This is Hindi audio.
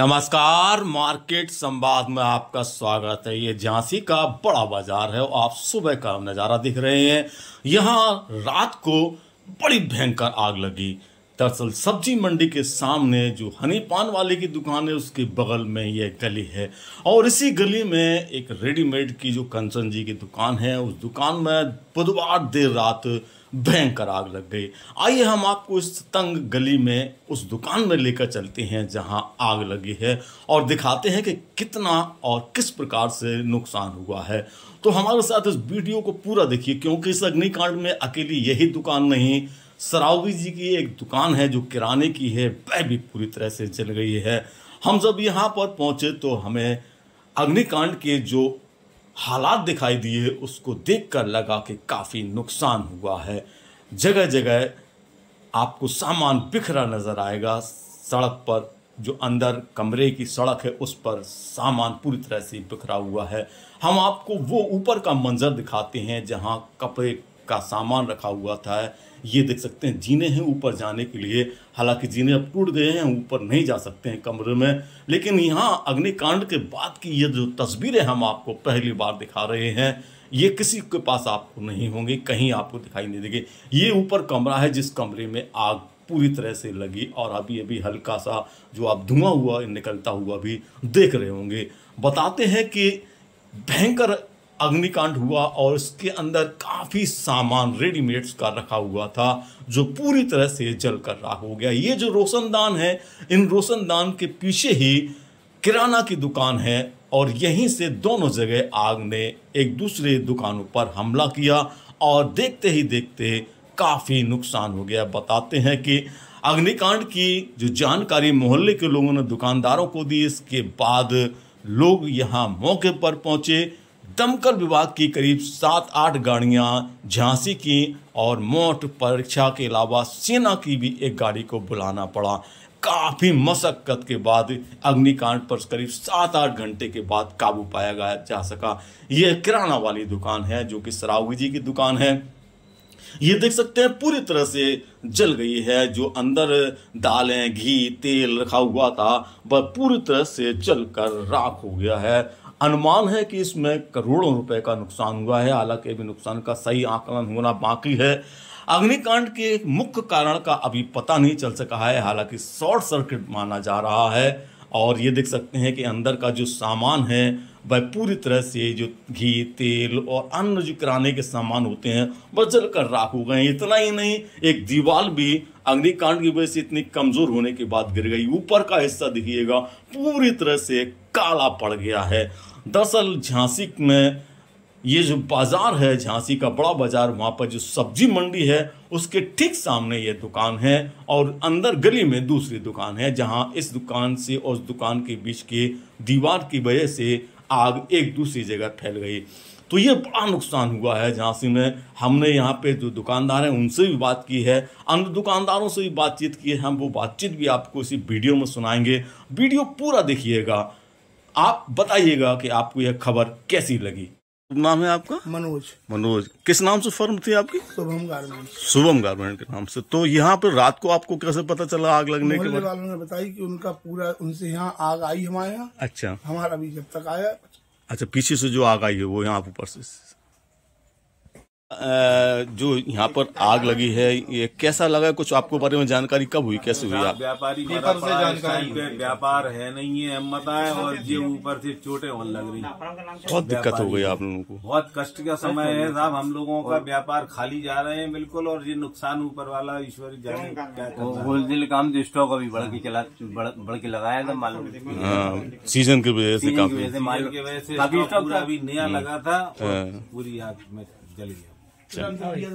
नमस्कार मार्केट संवाद में आपका स्वागत है ये झांसी का बड़ा बाजार है आप सुबह का नज़ारा दिख रहे हैं यहाँ रात को बड़ी भयंकर आग लगी दरअसल सब्जी मंडी के सामने जो हनी पान वाले की दुकान है उसके बगल में ये गली है और इसी गली में एक रेडीमेड की जो कंचन जी की दुकान है उस दुकान में बुधवार देर रात भयंकर आग लग गई आइए हम आपको इस तंग गली में उस दुकान में लेकर चलते हैं जहां आग लगी है और दिखाते हैं कि कितना और किस प्रकार से नुकसान हुआ है तो हमारे साथ इस वीडियो को पूरा देखिए क्योंकि इस अग्निकांड में अकेली यही दुकान नहीं सरावगी जी की एक दुकान है जो किराने की है वह भी पूरी तरह से जल गई है हम जब यहाँ पर पहुँचे तो हमें अग्निकांड के जो हालात दिखाई दिए उसको देखकर लगा कि काफ़ी नुकसान हुआ है जगह जगह आपको सामान बिखरा नज़र आएगा सड़क पर जो अंदर कमरे की सड़क है उस पर सामान पूरी तरह से बिखरा हुआ है हम आपको वो ऊपर का मंज़र दिखाते हैं जहाँ कपड़े का सामान रखा हुआ था ये देख सकते हैं जीने हैं ऊपर जाने के लिए हालांकि जीने अब टूट गए हैं ऊपर नहीं जा सकते हैं कमरे में लेकिन यहाँ अग्निकांड के बाद की ये जो तस्वीरें हम आपको पहली बार दिखा रहे हैं ये किसी के पास आपको नहीं होंगे कहीं आपको दिखाई नहीं देगी ये ऊपर कमरा है जिस कमरे में आग पूरी तरह से लगी और अभी अभी हल्का सा जो आप धुआं हुआ निकलता हुआ भी देख रहे होंगे बताते हैं कि भयंकर अग्निकांड हुआ और उसके अंदर काफ़ी सामान रेडीमेड्स का रखा हुआ था जो पूरी तरह से जल कर राख हो गया ये जो रोशनदान है इन रोशनदान के पीछे ही किराना की दुकान है और यहीं से दोनों जगह आग ने एक दूसरे दुकानों पर हमला किया और देखते ही देखते काफ़ी नुकसान हो गया बताते हैं कि अग्निकांड की जो जानकारी मोहल्ले के लोगों ने दुकानदारों को दी इसके बाद लोग यहाँ मौके पर पहुंचे दमकल विभाग की करीब सात आठ गाड़ियां झांसी की और मोट परीक्षा के अलावा सेना की भी एक गाड़ी को बुलाना पड़ा काफ़ी मशक्क़त के बाद अग्निकांड पर करीब सात आठ घंटे के बाद काबू पाया गया जा सका यह किराना वाली दुकान है जो कि सरावगी जी की दुकान है ये देख सकते हैं पूरी तरह से जल गई है जो अंदर दालें घी तेल रखा हुआ था वह पूरी तरह से जल कर राख हो गया है अनुमान है कि इसमें करोड़ों रुपए का नुकसान हुआ है हालांकि अभी नुकसान का सही आकलन होना बाकी है अग्निकांड के मुख्य कारण का अभी पता नहीं चल सका है हालांकि शॉर्ट सर्किट माना जा रहा है और ये देख सकते हैं कि अंदर का जो सामान है वह पूरी तरह से जो घी तेल और अन्य जो किराने के सामान होते हैं वह जल कर राख हो गए इतना ही नहीं एक दीवार भी अग्निकांड की वजह से इतनी कमज़ोर होने के बाद गिर गई ऊपर का हिस्सा देखिएगा पूरी तरह से काला पड़ गया है दरअसल झांसी में ये जो बाज़ार है झांसी का बड़ा बाज़ार वहाँ पर जो सब्जी मंडी है उसके ठीक सामने ये दुकान है और अंदर गली में दूसरी दुकान है जहाँ इस दुकान से और उस दुकान के बीच के दीवार की वजह से आग एक दूसरी जगह फैल गई तो ये बड़ा नुकसान हुआ है झांसी में हमने यहाँ पे जो दुकानदार हैं उनसे भी बात की है अन्य दुकानदारों से भी बातचीत की है हम वो बातचीत भी आपको इसी वीडियो में सुनाएंगे वीडियो पूरा देखिएगा आप बताइएगा कि आपको यह खबर कैसी लगी नाम है आपका मनोज मनोज किस नाम से फर्म थी आपकी शुभम गारमेंट शुभम गारमेंट के नाम से तो यहाँ पर रात को आपको कैसे पता चला आग लगने के वालों ने बताई कि उनका पूरा उनसे यहाँ आग आई हमारे यहाँ अच्छा हमारा भी जब तक आया अच्छा पीछे से जो आग आई है वो यहाँ ऊपर से जो यहाँ पर आग लगी है ये कैसा लगा कुछ आपको बारे में जानकारी कब हुई कैसे हुई व्यापारी व्यापार है नहीं है हम बताए और ये ऊपर से चोटे होने लग रही बहुत दिक्कत हो गई आप लोगों को बहुत कष्ट का समय है साहब हम लोगों का व्यापार खाली जा रहे हैं बिल्कुल और ये नुकसान ऊपर वाला ईश्वर होलसेल काम जो तो स्टॉक अभी बढ़ के चला बढ़ के लगाया था माल सीजन हाँ, की वजह से माल की वजह से अभी नया हम्म। लगा था हाँ। पूरी आग में जल गया 真的厉